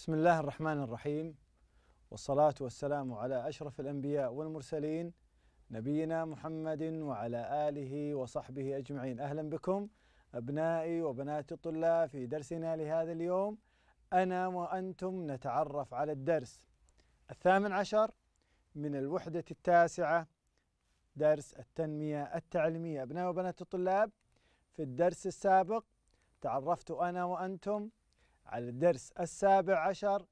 بسم الله الرحمن الرحيم والصلاة والسلام على أشرف الأنبياء والمرسلين نبينا محمد وعلى آله وصحبه أجمعين أهلا بكم أبنائي وبناتي الطلاب في درسنا لهذا اليوم أنا وأنتم نتعرف على الدرس الثامن عشر من الوحدة التاسعة درس التنمية التعليمية أبناء وبنات الطلاب في الدرس السابق تعرفت أنا وأنتم على الدرس السابع عشر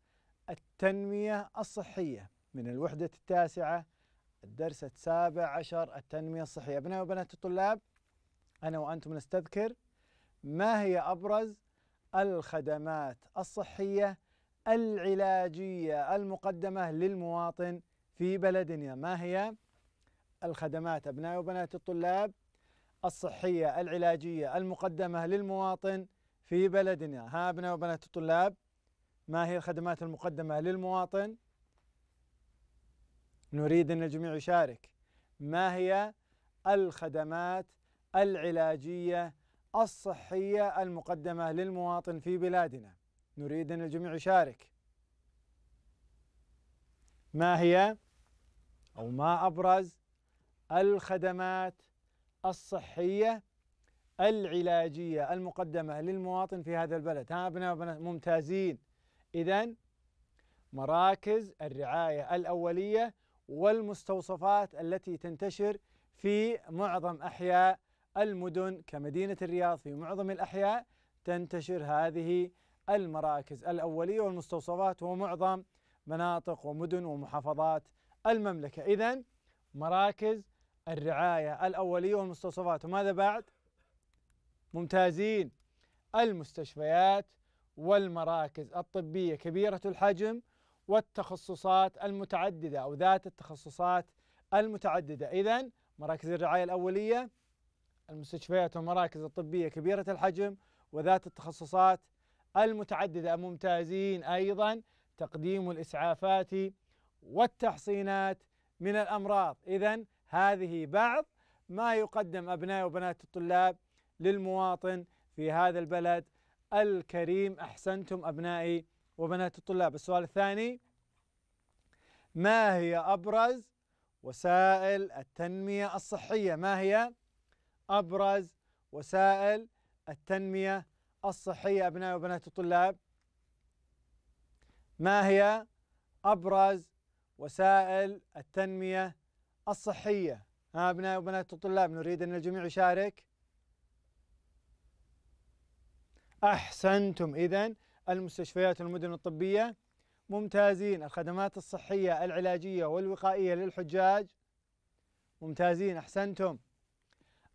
التنمية الصحية من الوحدة التاسعة الدرس السابع عشر التنمية الصحية أبناء وبنات الطلاب أنا وأنتم نستذكر ما هي أبرز الخدمات الصحية العلاجية المقدمة للمواطن في بلدنا ما هي الخدمات أبناء وبنات الطلاب الصحية العلاجية المقدمة للمواطن في بلدنا ها أبناء وبنات الطلاب ما هي الخدمات المقدمة للمواطن نريد أن الجميع يشارك ما هي الخدمات العلاجية الصحية المقدمة للمواطن في بلادنا نريد أن الجميع يشارك ما هي أو ما أبرز الخدمات الصحية العلاجية المقدمة للمواطن في هذا البلد ها أبناء وبنات ممتازين إذا مراكز الرعاية الأولية والمستوصفات التي تنتشر في معظم أحياء المدن كمدينة الرياض في معظم الأحياء تنتشر هذه المراكز الأولية والمستوصفات ومعظم مناطق ومدن ومحافظات المملكة إذا مراكز الرعاية الأولية والمستوصفات وماذا بعد؟ ممتازين المستشفيات والمراكز الطبية كبيرة الحجم والتخصصات المتعددة أو ذات التخصصات المتعددة إذا مراكز الرعاية الأولية المستشفيات والمراكز الطبية كبيرة الحجم وذات التخصصات المتعددة ممتازين أيضا تقديم الإسعافات والتحصينات من الأمراض إذا هذه بعض ما يقدم أبناء وبنات الطلاب للمواطن في هذا البلد الكريم أحسنتم أبنائي وبنات الطلاب السؤال الثاني ما هي أبرز وسائل التنمية الصحية ما هي أبرز وسائل التنمية الصحية أبنائي وبنات الطلاب ما هي أبرز وسائل التنمية الصحية ها أبنائي وبنات الطلاب نريد أن الجميع يشارك أحسنتم إذا المستشفيات والمدن الطبية ممتازين الخدمات الصحية العلاجية والوقائية للحجاج ممتازين أحسنتم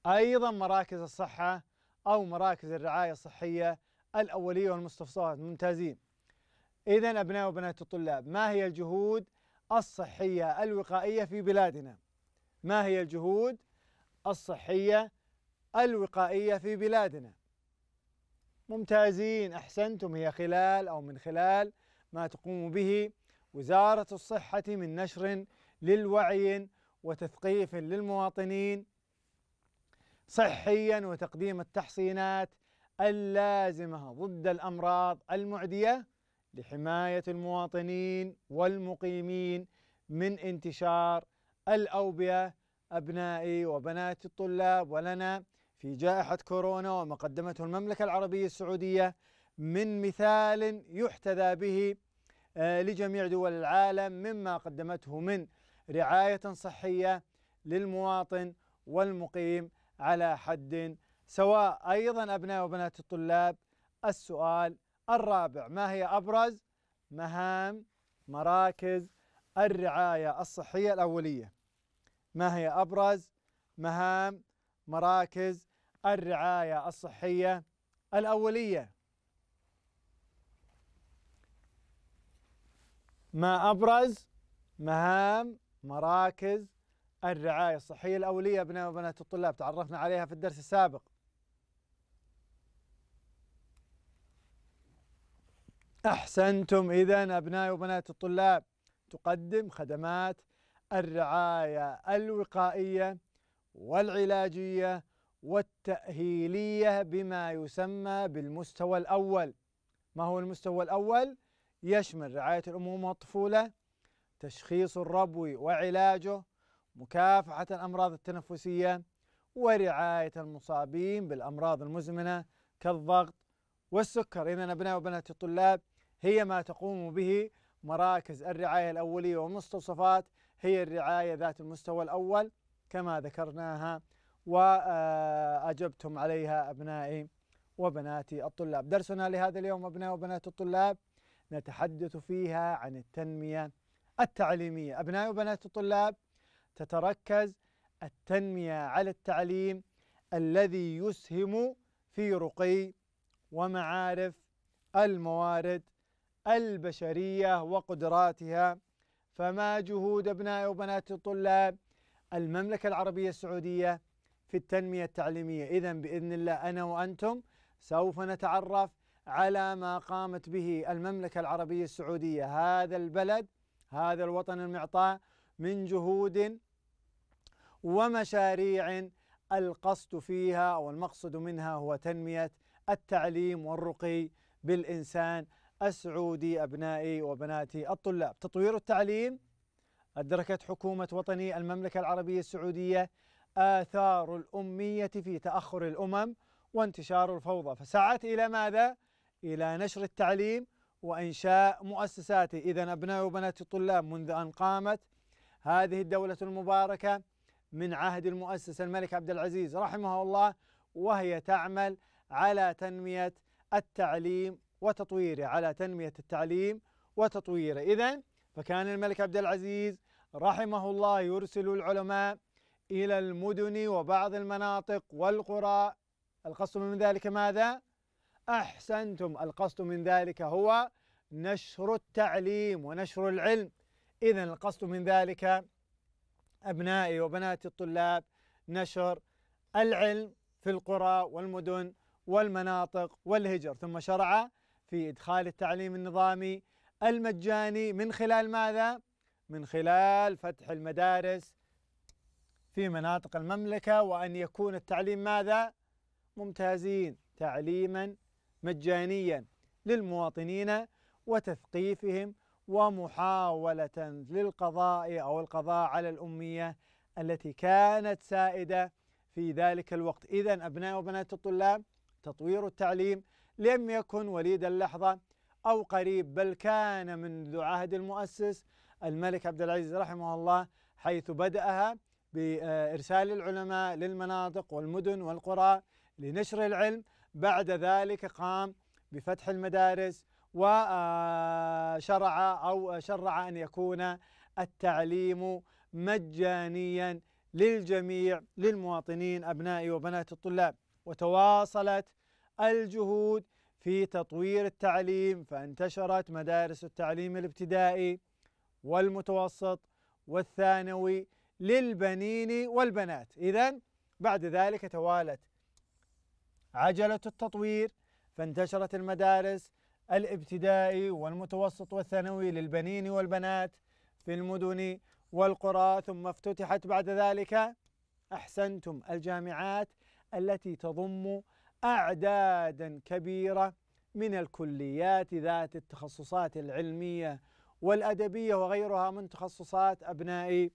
أيضا مراكز الصحة أو مراكز الرعاية الصحية الأولية والمستفصلات ممتازين إذا أبناء وبنات الطلاب ما هي الجهود الصحية الوقائية في بلادنا ما هي الجهود الصحية الوقائية في بلادنا ممتازين أحسنتم هي خلال أو من خلال ما تقوم به وزارة الصحة من نشر للوعي وتثقيف للمواطنين صحيا وتقديم التحصينات اللازمة ضد الأمراض المعدية لحماية المواطنين والمقيمين من انتشار الأوبئة أبنائي وبنات الطلاب ولنا في جائحة كورونا وما قدمته المملكة العربية السعودية من مثال يحتذى به آه، لجميع دول العالم مما قدمته من رعاية صحية للمواطن والمقيم على حد سواء أيضا أبناء وبنات الطلاب السؤال الرابع ما هي أبرز مهام مراكز الرعاية الصحية الأولية ما هي أبرز مهام مراكز الرعاية الصحية الأولية ما أبرز مهام مراكز الرعاية الصحية الأولية أبناء وبنات الطلاب تعرفنا عليها في الدرس السابق أحسنتم إذا أبنائي وبنات الطلاب تقدم خدمات الرعاية الوقائية والعلاجية والتأهيلية بما يسمى بالمستوى الأول ما هو المستوى الأول؟ يشمل رعاية الأمومة والطفولة تشخيص الربوي وعلاجه مكافحة الأمراض التنفسية ورعاية المصابين بالأمراض المزمنة كالضغط والسكر إذا أبناء وبنات الطلاب هي ما تقوم به مراكز الرعاية الأولية ومستوصفات هي الرعاية ذات المستوى الأول كما ذكرناها وأجبتم عليها أبنائي وبناتي الطلاب درسنا لهذا اليوم أبناء وبنات الطلاب نتحدث فيها عن التنمية التعليمية أبنائي وبنات الطلاب تتركز التنمية على التعليم الذي يسهم في رقي ومعارف الموارد البشرية وقدراتها فما جهود أبناء وبنات الطلاب المملكة العربية السعودية في التنمية التعليمية إذا بإذن الله أنا وأنتم سوف نتعرف على ما قامت به المملكة العربية السعودية هذا البلد هذا الوطن المعطاء من جهود ومشاريع القصد فيها او المقصد منها هو تنميه التعليم والرقي بالانسان السعودي ابنائي وبناتي الطلاب، تطوير التعليم ادركت حكومه وطني المملكه العربيه السعوديه آثار الأمية في تأخر الأمم وانتشار الفوضى فسعت إلى ماذا؟ إلى نشر التعليم وإنشاء مؤسساته إذا أبناء وبنات الطلاب منذ أن قامت هذه الدولة المباركة من عهد المؤسس الملك عبد العزيز رحمه الله وهي تعمل على تنمية التعليم وتطويره على تنمية التعليم وتطويره إذا فكان الملك عبد العزيز رحمه الله يرسل العلماء إلى المدن وبعض المناطق والقرى القصد من ذلك ماذا؟ أحسنتم القصد من ذلك هو نشر التعليم ونشر العلم إذا القصد من ذلك أبنائي وبناتي الطلاب نشر العلم في القرى والمدن والمناطق والهجر ثم شرع في إدخال التعليم النظامي المجاني من خلال ماذا؟ من خلال فتح المدارس في مناطق المملكة وأن يكون التعليم ماذا؟ ممتازين تعليما مجانيا للمواطنين وتثقيفهم ومحاولة للقضاء أو القضاء على الأمية التي كانت سائدة في ذلك الوقت إذا أبناء وبنات الطلاب تطوير التعليم لم يكن وليد اللحظة أو قريب بل كان منذ عهد المؤسس الملك عبد العزيز رحمه الله حيث بدأها بإرسال العلماء للمناطق والمدن والقرى لنشر العلم بعد ذلك قام بفتح المدارس وشرع آه، أو شرع أن يكون التعليم مجانيا للجميع للمواطنين أبناء وبنات الطلاب وتواصلت الجهود في تطوير التعليم فانتشرت مدارس التعليم الابتدائي والمتوسط والثانوي للبنين والبنات إذا بعد ذلك توالت عجلة التطوير فانتشرت المدارس الابتدائي والمتوسط والثانوي للبنين والبنات في المدن والقرى ثم افتتحت بعد ذلك أحسنتم الجامعات التي تضم أعدادا كبيرة من الكليات ذات التخصصات العلمية والأدبية وغيرها من تخصصات أبناء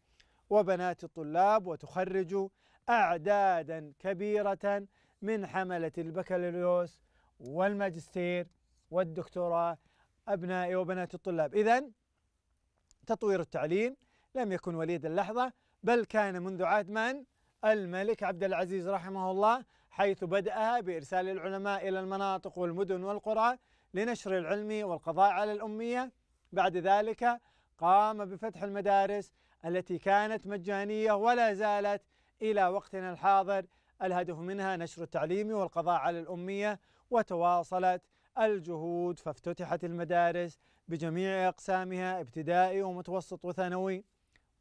وبنات الطلاب وتخرج أعدادا كبيرة من حملة البكالوريوس والماجستير والدكتوراه أبنائي وبنات الطلاب إذا تطوير التعليم لم يكن وليد اللحظة بل كان منذ عهد من؟ الملك عبد العزيز رحمه الله حيث بدأها بإرسال العلماء إلى المناطق والمدن والقرى لنشر العلم والقضاء على الأمية بعد ذلك قام بفتح المدارس التي كانت مجانية ولا زالت إلى وقتنا الحاضر الهدف منها نشر التعليم والقضاء على الأمية وتواصلت الجهود فافتتحت المدارس بجميع أقسامها ابتدائي ومتوسط وثانوي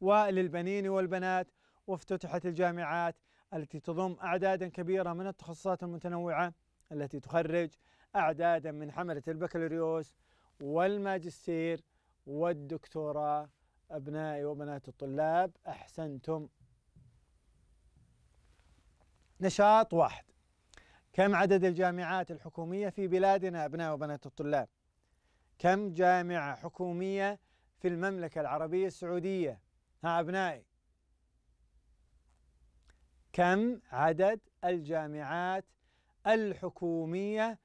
وللبنين والبنات وافتتحت الجامعات التي تضم أعدادا كبيرة من التخصصات المتنوعة التي تخرج أعدادا من حملة البكالوريوس والماجستير والدكتوراه أبنائي وبنات الطلاب أحسنتم نشاط واحد كم عدد الجامعات الحكومية في بلادنا أبناء وبنات الطلاب كم جامعة حكومية في المملكة العربية السعودية ها أبنائي كم عدد الجامعات الحكومية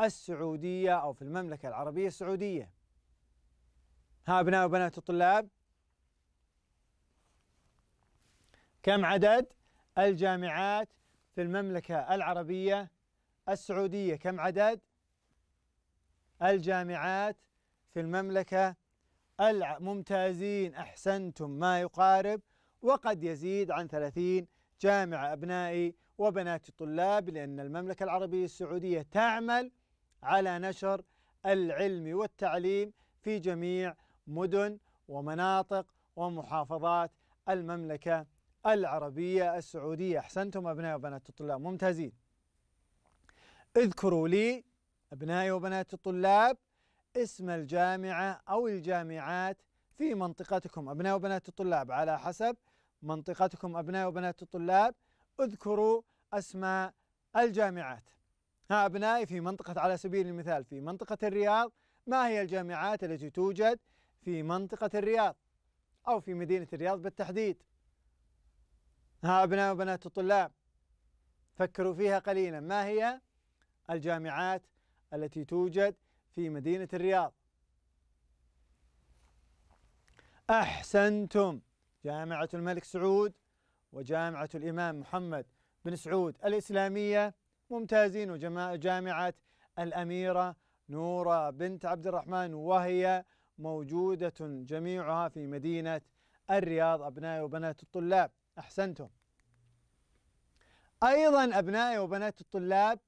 السعودية أو في المملكة العربية السعودية ها أبناء وبنات الطلاب كم عدد الجامعات في المملكة العربية السعودية كم عدد الجامعات في المملكة الممتازين أحسنتم ما يقارب وقد يزيد عن ثلاثين جامعة أبنائي وبنات الطلاب لأن المملكة العربية السعودية تعمل على نشر العلم والتعليم في جميع مدن ومناطق ومحافظات المملكة العربية السعودية أحسنتم أبنائي وبنات الطلاب ممتازين اذكروا لي أبنائي وبنات الطلاب اسم الجامعة أو الجامعات في منطقتكم أبنائي وبنات الطلاب على حسب منطقتكم أبنائي وبنات الطلاب اذكروا أسماء الجامعات ها أبنائي في منطقة على سبيل المثال في منطقة الرياض ما هي الجامعات التي توجد في منطقة الرياض أو في مدينة الرياض بالتحديد ها أبناء وبنات الطلاب فكروا فيها قليلا ما هي الجامعات التي توجد في مدينة الرياض أحسنتم جامعة الملك سعود وجامعة الإمام محمد بن سعود الإسلامية ممتازين وجامعة الأميرة نورة بنت عبد الرحمن وهي موجودة جميعها في مدينة الرياض أبناء وبنات الطلاب أحسنتم أيضا أبنائي وبنات الطلاب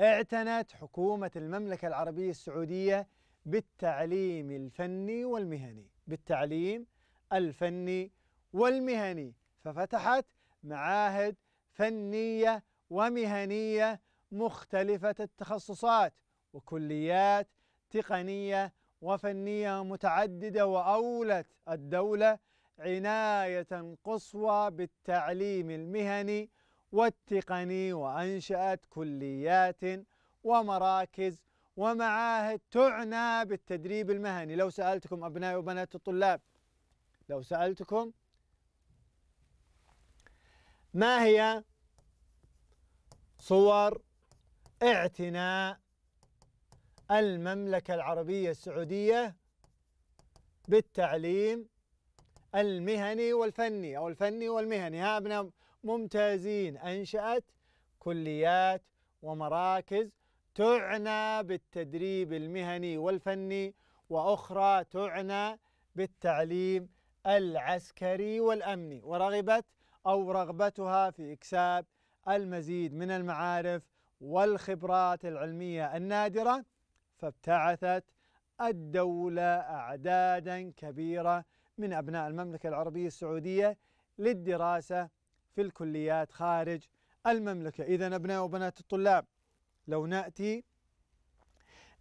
اعتنت حكومة المملكة العربية السعودية بالتعليم الفني والمهني بالتعليم الفني والمهني ففتحت معاهد فنية ومهنية مختلفة التخصصات وكليات تقنية وفنية متعددة وأولت الدولة عناية قصوى بالتعليم المهني والتقني وأنشأت كليات ومراكز ومعاهد تعنى بالتدريب المهني لو سألتكم أبناء وبنات الطلاب لو سألتكم ما هي صور اعتناء المملكة العربية السعودية بالتعليم المهني والفني أو الفني والمهني هابنا ممتازين أنشأت كليات ومراكز تعنى بالتدريب المهني والفني وأخرى تعنى بالتعليم العسكري والأمني ورغبت أو رغبتها في إكساب المزيد من المعارف والخبرات العلمية النادرة فابتعثت الدولة أعدادا كبيرة من أبناء المملكة العربية السعودية للدراسة في الكليات خارج المملكة إذا أبناء وبنات الطلاب لو نأتي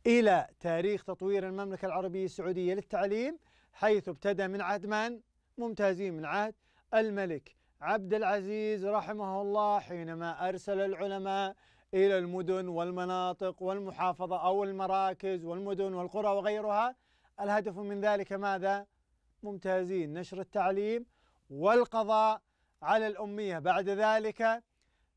إلى تاريخ تطوير المملكة العربية السعودية للتعليم حيث ابتدى من عهد من؟ ممتازين من عهد الملك عبد العزيز رحمه الله حينما أرسل العلماء إلى المدن والمناطق والمحافظة أو المراكز والمدن والقرى وغيرها الهدف من ذلك ماذا؟ ممتازين نشر التعليم والقضاء على الأمية بعد ذلك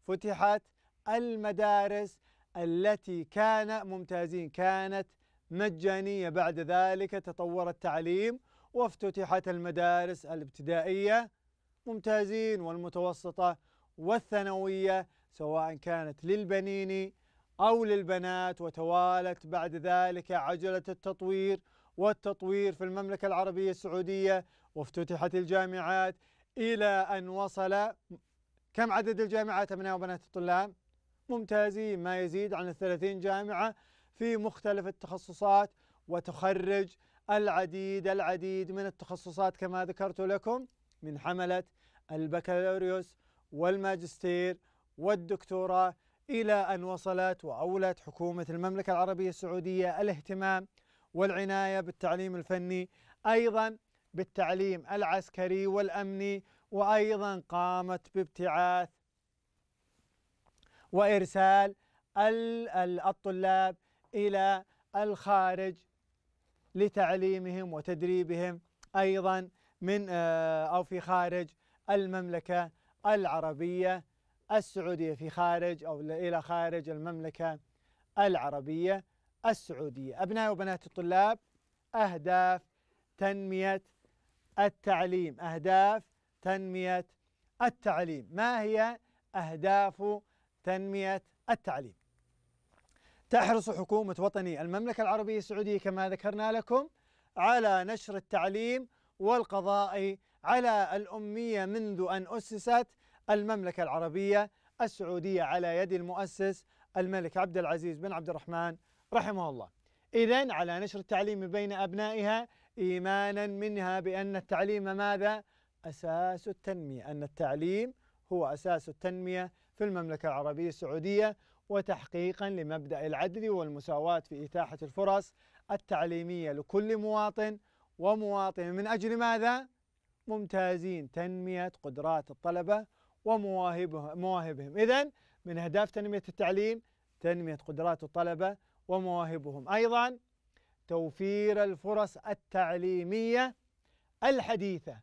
فتحت المدارس التي كان ممتازين كانت مجانية بعد ذلك تطور التعليم وافتتحت المدارس الابتدائية ممتازين والمتوسطة والثانوية سواء كانت للبنين أو للبنات وتوالت بعد ذلك عجلة التطوير والتطوير في المملكة العربية السعودية وافتتحت الجامعات إلى أن وصل كم عدد الجامعات أبناء وبنات الطلاب؟ ممتازين ما يزيد عن الثلاثين جامعة في مختلف التخصصات وتخرج العديد العديد من التخصصات كما ذكرت لكم من حملة البكالوريوس والماجستير والدكتوراه إلى أن وصلت وأولت حكومة المملكة العربية السعودية الاهتمام والعناية بالتعليم الفني أيضا بالتعليم العسكري والأمني وأيضا قامت بابتعاث وإرسال الطلاب إلى الخارج لتعليمهم وتدريبهم أيضا من آه، أو في خارج المملكة العربية السعودية في خارج أو إلى خارج المملكة العربية السعودية أبناء وبنات الطلاب أهداف تنمية التعليم أهداف تنمية التعليم ما هي أهداف تنمية التعليم تحرص حكومة وطني المملكة العربية السعودية كما ذكرنا لكم على نشر التعليم والقضاء على الأمية منذ أن أسست المملكة العربية السعودية على يد المؤسس الملك عبد العزيز بن عبد الرحمن رحمه الله إذا على نشر التعليم بين أبنائها إيمانا منها بأن التعليم ماذا؟ أساس التنمية أن التعليم هو أساس التنمية في المملكة العربية السعودية وتحقيقا لمبدأ العدل والمساواة في إتاحة الفرص التعليمية لكل مواطن ومواطن من أجل ماذا؟ ممتازين تنمية قدرات الطلبة ومواهبهم مواهبهم إذا من أهداف تنمية التعليم تنمية قدرات الطلبة ومواهبهم ايضا توفير الفرص التعليميه الحديثه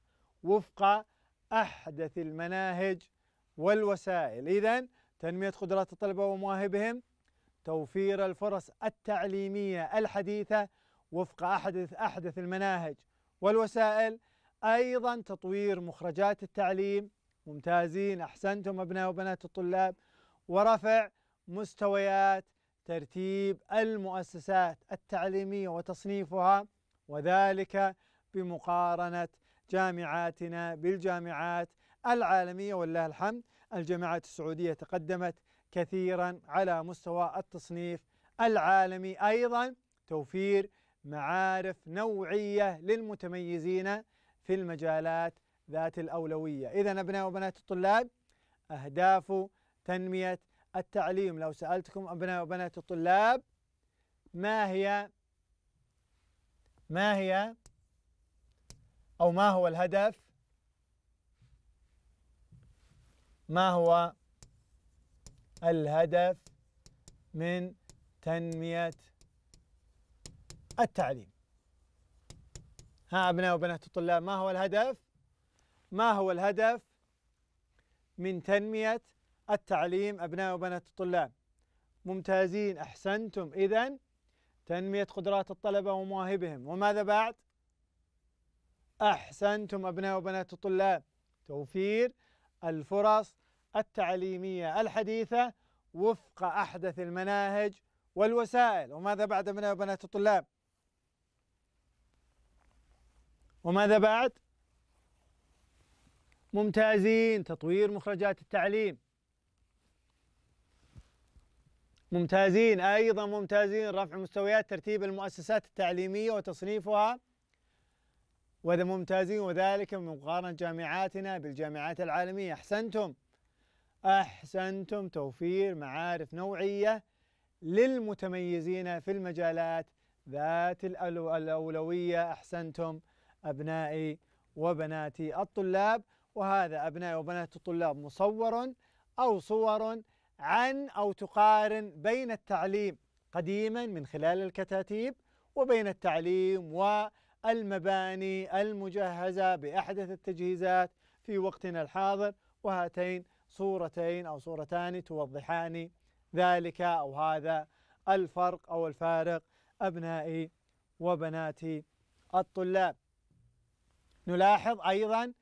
وفق احدث المناهج والوسائل اذا تنميه قدرات الطلبه ومواهبهم توفير الفرص التعليميه الحديثه وفق احدث احدث المناهج والوسائل ايضا تطوير مخرجات التعليم ممتازين احسنتم ابناء وبنات الطلاب ورفع مستويات ترتيب المؤسسات التعليمية وتصنيفها وذلك بمقارنة جامعاتنا بالجامعات العالمية ولله الحمد الجامعات السعودية تقدمت كثيرا على مستوى التصنيف العالمي أيضا توفير معارف نوعية للمتميزين في المجالات ذات الأولوية إذا أبناء وبنات الطلاب أهداف تنمية التعليم لو سألتكم أبناء وبنات الطلاب ما هي ما هي أو ما هو الهدف ما هو الهدف من تنمية التعليم ها أبناء وبنات الطلاب ما هو الهدف ما هو الهدف من تنمية التعليم أبناء وبنات الطلاب ممتازين أحسنتم إذا تنمية قدرات الطلبة ومواهبهم وماذا بعد؟ أحسنتم أبناء وبنات الطلاب توفير الفرص التعليمية الحديثة وفق أحدث المناهج والوسائل وماذا بعد أبناء وبنات الطلاب؟ وماذا بعد؟ ممتازين تطوير مخرجات التعليم ممتازين أيضا ممتازين رفع مستويات ترتيب المؤسسات التعليمية وتصنيفها وذا ممتازين وذلك بمقارنة جامعاتنا بالجامعات العالمية أحسنتم أحسنتم توفير معارف نوعية للمتميزين في المجالات ذات الأولوية أحسنتم أبنائي وبناتي الطلاب وهذا أبنائي وبنات الطلاب مصور أو صور عن أو تقارن بين التعليم قديما من خلال الكتاتيب وبين التعليم والمباني المجهزة بأحدث التجهيزات في وقتنا الحاضر وهاتين صورتين أو صورتان توضحان ذلك أو هذا الفرق أو الفارق أبنائي وبناتي الطلاب نلاحظ أيضا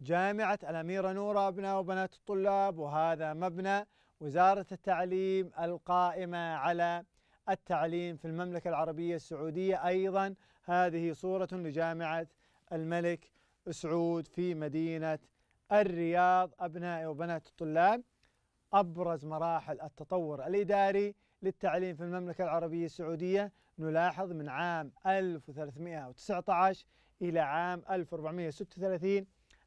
جامعة الأميرة نورة أبناء وبنات الطلاب وهذا مبنى وزارة التعليم القائمة على التعليم في المملكة العربية السعودية أيضا هذه صورة لجامعة الملك سعود في مدينة الرياض أبناء وبنات الطلاب أبرز مراحل التطور الإداري للتعليم في المملكة العربية السعودية نلاحظ من عام 1319 إلى عام 1436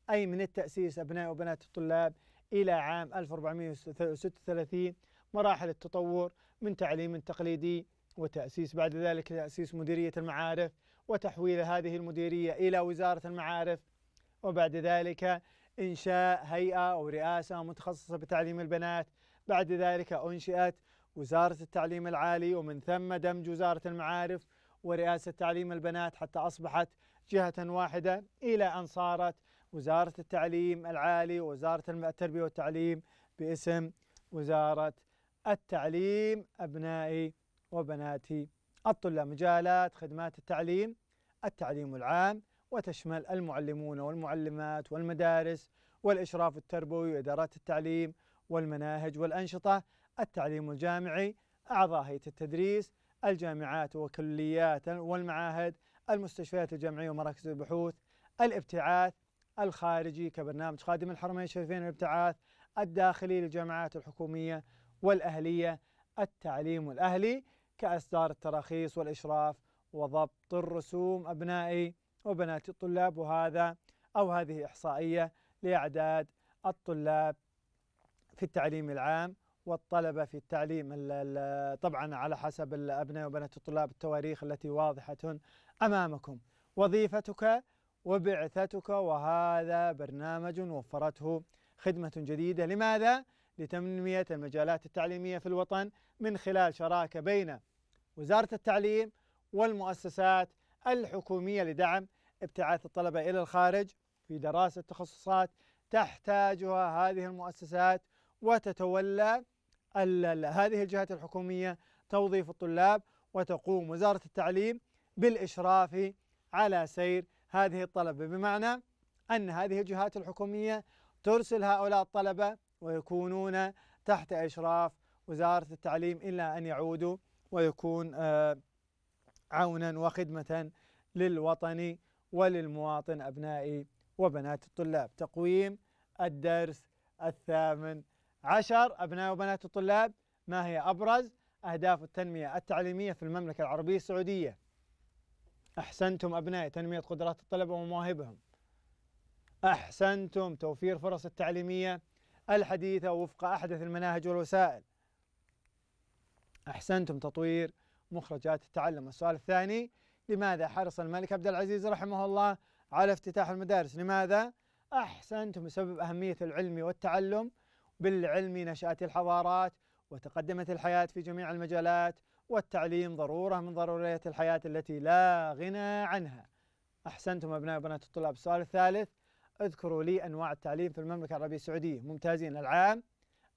أي من التأسيس أبناء وبنات الطلاب إلى عام 1436 مراحل التطور من تعليم تقليدي وتأسيس بعد ذلك تأسيس مديرية المعارف وتحويل هذه المديرية إلى وزارة المعارف وبعد ذلك إنشاء هيئة أو رئاسة متخصصة بتعليم البنات بعد ذلك أنشئت وزارة التعليم العالي ومن ثم دمج وزارة المعارف ورئاسة تعليم البنات حتى أصبحت جهة واحدة إلى أن صارت وزارة التعليم العالي ووزارة التربية والتعليم باسم وزارة التعليم أبنائي وبناتي الطلاب مجالات خدمات التعليم التعليم العام وتشمل المعلمون والمعلمات والمدارس والإشراف التربوي وإدارات التعليم والمناهج والأنشطة التعليم الجامعي أعضاء هيئة التدريس الجامعات وكليات والمعاهد المستشفيات الجامعية ومراكز البحوث الابتعاث الخارجي كبرنامج خادم الحرمين الشريفين والابتعاث الداخلي للجامعات الحكومية والأهلية التعليم الأهلي كإصدار التراخيص والإشراف وضبط الرسوم أبنائي وبنات الطلاب وهذا أو هذه إحصائية لأعداد الطلاب في التعليم العام والطلبة في التعليم طبعا على حسب الأبناء وبنات الطلاب التواريخ التي واضحة أمامكم وظيفتك وبعثتك وهذا برنامج وفرته خدمة جديدة لماذا؟ لتنمية المجالات التعليمية في الوطن من خلال شراكة بين وزارة التعليم والمؤسسات الحكومية لدعم ابتعاث الطلبة إلى الخارج في دراسة تخصصات تحتاجها هذه المؤسسات وتتولى هذه الجهات الحكومية توظيف الطلاب وتقوم وزارة التعليم بالإشراف على سير هذه الطلبة بمعنى أن هذه الجهات الحكومية ترسل هؤلاء الطلبة ويكونون تحت إشراف وزارة التعليم إلا أن يعودوا ويكون آه، عونا وخدمة للوطن وللمواطن أبنائي وبنات الطلاب تقويم الدرس الثامن عشر أبناء وبنات الطلاب ما هي أبرز أهداف التنمية التعليمية في المملكة العربية السعودية أحسنتم أبنائي تنمية قدرات الطلبة ومواهبهم أحسنتم توفير فرص التعليمية الحديثة وفق أحدث المناهج والوسائل أحسنتم تطوير مخرجات التعلم السؤال الثاني لماذا حرص الملك عبد العزيز رحمه الله على افتتاح المدارس لماذا؟ أحسنتم بسبب أهمية العلم والتعلم بالعلم نشأت الحضارات وتقدمت الحياة في جميع المجالات والتعليم ضرورة من ضروريات الحياة التي لا غنى عنها أحسنتم أبناء وبنات الطلاب السؤال الثالث اذكروا لي أنواع التعليم في المملكة العربية السعودية ممتازين العام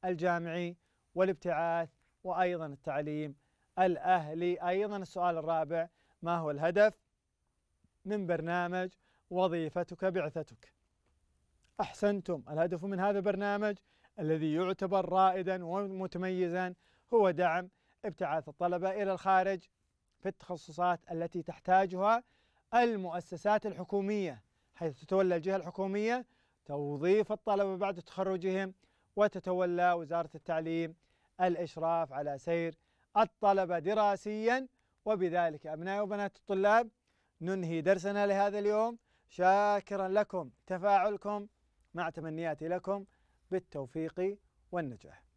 الجامعي والابتعاث وأيضا التعليم الأهلي أيضا السؤال الرابع ما هو الهدف من برنامج وظيفتك بعثتك أحسنتم الهدف من هذا البرنامج الذي يعتبر رائدا ومتميزا هو دعم ابتعاث الطلبة إلى الخارج في التخصصات التي تحتاجها المؤسسات الحكومية حيث تتولى الجهة الحكومية توظيف الطلبة بعد تخرجهم وتتولى وزارة التعليم الإشراف على سير الطلبة دراسيا وبذلك أبناء وبنات الطلاب ننهي درسنا لهذا اليوم شاكرا لكم تفاعلكم مع تمنياتي لكم بالتوفيق والنجاح